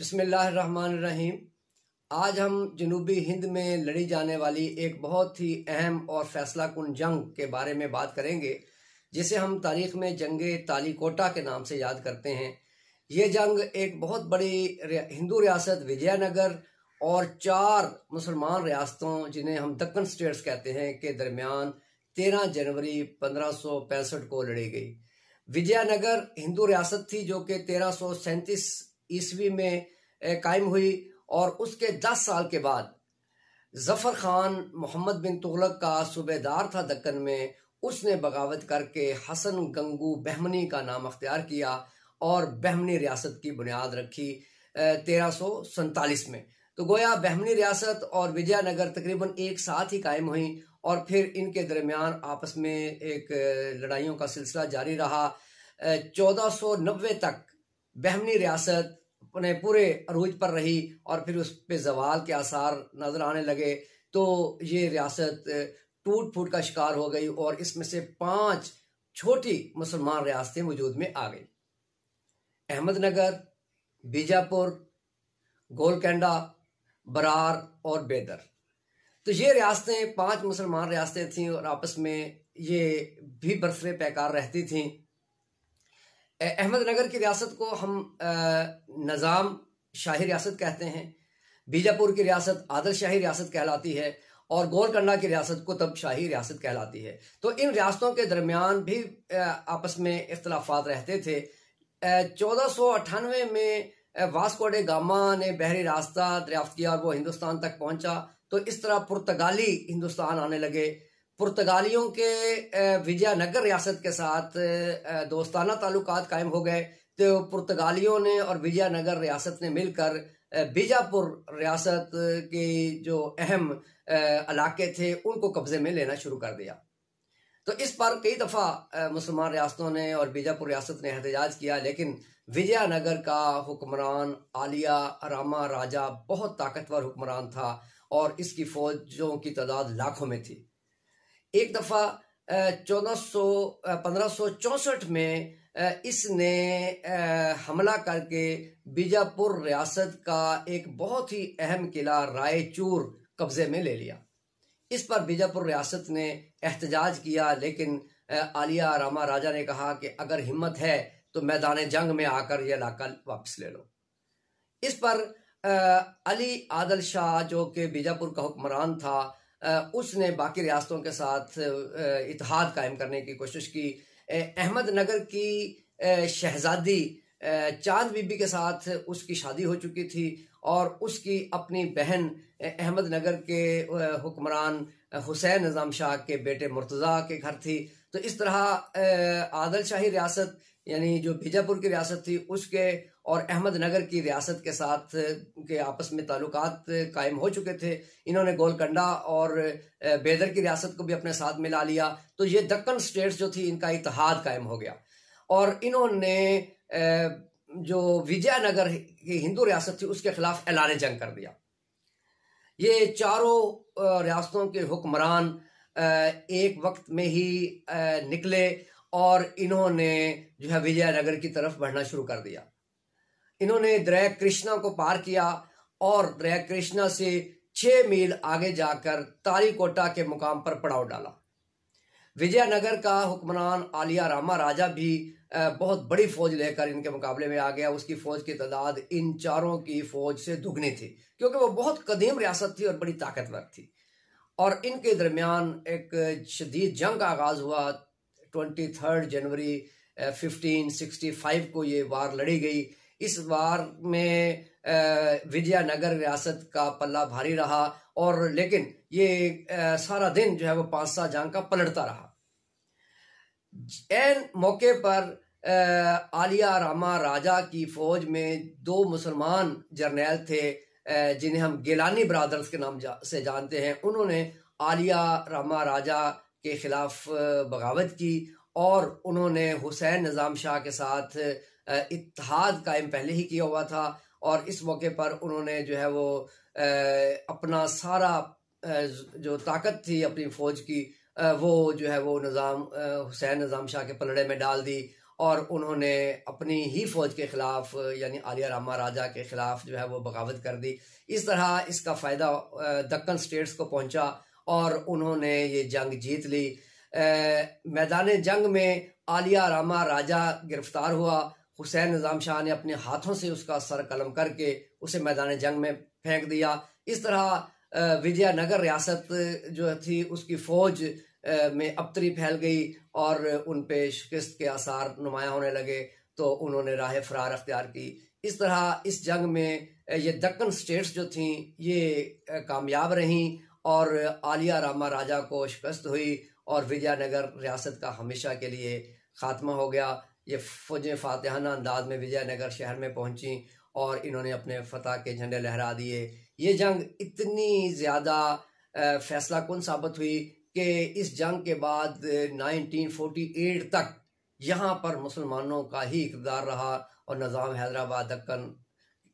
बसमीम आज हम जनूबी हिंद में लड़ी जाने वाली एक बहुत ही अहम और फैसला कन जंग के बारे में बात करेंगे जिसे हम तारीख में जंग तालीकोटा के नाम से याद करते हैं ये जंग एक बहुत बड़ी हिंदू रियासत विजयनगर और चार मुसलमान रियासतों जिन्हें हम दक्कन स्टेट्स कहते हैं के दरमियान तेरह जनवरी पंद्रह को लड़ी गई विजयनगर हिंदू रियासत थी जो कि तेरह ईस्वी में कायम हुई और उसके दस साल के बाद जफ़र खान मोहम्मद बिन तुगलक का सूबेदार था दक्कन में उसने बगावत करके हसन गंगू बहमनी का नाम अख्तियार किया और बहमनी रियासत की बुनियाद रखी तेरह सो सैतालीस में तो गोया बहमनी रियासत और विजयनगर तकरीबन एक साथ ही कायम हुई और फिर इनके दरमियान आपस में एक लड़ाइयों का सिलसिला जारी रहा चौदह सौ नब्बे तक बहमनी रियासत अपने पूरे अरूज पर रही और फिर उस पर जवाल के आसार नजर आने लगे तो ये रियासत टूट फूट का शिकार हो गई और इसमें से पांच छोटी मुसलमान रियासतें वजूद में आ गई अहमदनगर बीजापुर गोलकंडा बरार और बेदर तो ये रियासतें पांच मुसलमान रियासतें थीं और आपस में ये भी बरसरे पैकार रहती थीं अहमदनगर की रियासत को हम निज़ाम शाही रियासत कहते हैं बीजापुर की रियासत आदल शाही रियासत कहलाती है और गोरकंडा की रियासत कुतब शाही रियासत कहलाती है तो इन रियासतों के दरमियान भी आपस में इख्तलाफात रहते थे चौदह सौ अट्ठानवे में वास्कोडे गामा ने बहरी रास्ता दरियाफ्त किया और वो हिंदुस्तान तक पहुंचा तो इस तरह पुर्तगाली हिंदुस्तान आने लगे पुर्तगालियों के विजयनगर रियासत के साथ दोस्ताना ताल्लुक कायम हो गए तो पुर्तगालियों ने और विजयनगर रियासत ने मिलकर बीजापुर रियासत के जो अहम इलाके थे उनको कब्जे में लेना शुरू कर दिया तो इस पर कई दफ़ा मुसलमान रियासतों ने और बीजापुर रियासत ने एहतजाज किया लेकिन विजयनगर का हुक्मरान आलिया रामा राजा बहुत ताकतवर हुक्मरान था और इसकी फौजों की तादाद लाखों में थी एक दफ़ा चौदह सौ पंद्रह सौ चौंसठ में इसने हमला करके बीजापुर रियासत का एक बहुत ही अहम किला रायचूर कब्ज़े में ले लिया इस पर बीजापुर रियासत ने एहतजाज किया लेकिन आलिया रामा राजा ने कहा कि अगर हिम्मत है तो मैदान जंग में आकर यह इलाका वापस ले लो इस पर अली आदल शाह जो कि बीजापुर का हुक्मरान था उसने बाकी रियासतों के साथ इतिहाद कायम करने की कोशिश की अहमदनगर की शहजादी चांद बीबी के साथ उसकी शादी हो चुकी थी और उसकी अपनी बहन अहमदनगर के हुक्मरान हुसैन निज़ाम शाह के बेटे मुर्तज़ा के घर थी तो इस तरह आदल शाही रियासत यानी जो बीजापुर की रियासत थी उसके और अहमदनगर की रियासत के साथ के आपस में ताल्लुक कायम हो चुके थे इन्होंने गोलकंडा और बेदर की रियासत को भी अपने साथ मिला लिया तो ये दक्कन स्टेट्स जो थी इनका इतिहाद कायम हो गया और इन्होंने जो विजयनगर की हिंदू रियासत थी उसके खिलाफ ऐलान जंग कर दिया ये चारों रियासतों के हुक्मरान एक वक्त में ही निकले और इन्होंने जो है विजयनगर की तरफ बढ़ना शुरू कर दिया इन्होंने दरिया कृष्णा को पार किया और दरिया कृष्णा से छह मील आगे जाकर तारीकोटा के मुकाम पर पड़ाव डाला विजयनगर का हुक्मरान आलिया रामा राजा भी बहुत बड़ी फौज लेकर इनके मुकाबले में आ गया उसकी फौज की तादाद इन चारों की फौज से दुगनी थी क्योंकि वो बहुत कदीम रियासत थी और बड़ी ताकतवर थी और इनके दरमियान एक शदीद जंग का आगाज हुआ ट्वेंटी थर्ड जनवरी फिफ्टीन सिक्सटी फाइव को ये वार लड़ी गई इस वार में विजयनगर रियासत का पल्ला भारी रहा और लेकिन ये सारा दिन जो है वो पांच सात जंग का पलटता रहा एन मौके पर आलिया रामा राजा की फौज में दो मुसलमान जर्नैल थे जिन्हें हम गिलानी ब्रादर्स के नाम जा, से जानते हैं उन्होंने आलिया रामा राजा के ख़िलाफ़ बगावत की और उन्होंने हुसैन निज़ाम शाह के साथ इतिहाद कायम पहले ही किया हुआ था और इस मौके पर उन्होंने जो है वो अपना सारा जो ताकत थी अपनी फ़ौज की वो जो है वो निज़ाम हुसैन निज़ाम शाह के पलड़े में डाल दी और उन्होंने अपनी ही फौज के खिलाफ यानी आलिया रामा राजा के खिलाफ जो है वो बगावत कर दी इस तरह इसका फ़ायदा दक्कन स्टेट्स को पहुंचा और उन्होंने ये जंग जीत ली मैदान जंग में आलिया रामा राजा गिरफ्तार हुआ हुसैन निज़ाम शाह ने अपने हाथों से उसका सर कलम करके उसे मैदान जंग में फेंक दिया इस तरह विजयनगर रियासत जो थी उसकी फौज में अबतरी फैल गई और उन पे शिकस्त के आसार नुमाया होने लगे तो उन्होंने राह फरार अख्तियार की इस तरह इस जंग में ये दक्कन स्टेट्स जो थीं ये कामयाब रहीं और आलिया रामा राजा को शिकस्त हुई और विजयनगर रियासत का हमेशा के लिए खात्मा हो गया ये फौजें फातहाना अंदाज में विजयनगर शहर में पहुंची और इन्होंने अपने फतह के झंडे लहरा दिए ये जंग इतनी ज़्यादा फैसला कन साबित हुई कि इस जंग के बाद 1948 तक यहाँ पर मुसलमानों का ही इकदार रहा और निज़ाम हैदराबाद दक्कन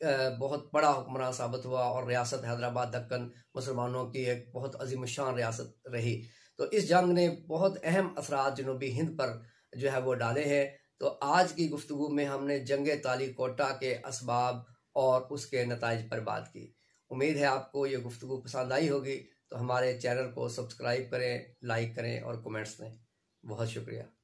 बहुत बड़ा हुक्मरान साबित हुआ और रियासत हैदराबाद दक्कन मुसलमानों की एक बहुत अजीम शान रियासत रही तो इस जंग ने बहुत अहम असरा जनूबी हिंद पर जो है वो डाले हैं तो आज की गुफ्तु में हमने जंग ताली कोटा के इसबाब और उसके नतज पर बात की उम्मीद है आपको ये गुफ्तु पसंद आई होगी तो हमारे चैनल को सब्सक्राइब करें लाइक करें और कमेंट्स दें बहुत शुक्रिया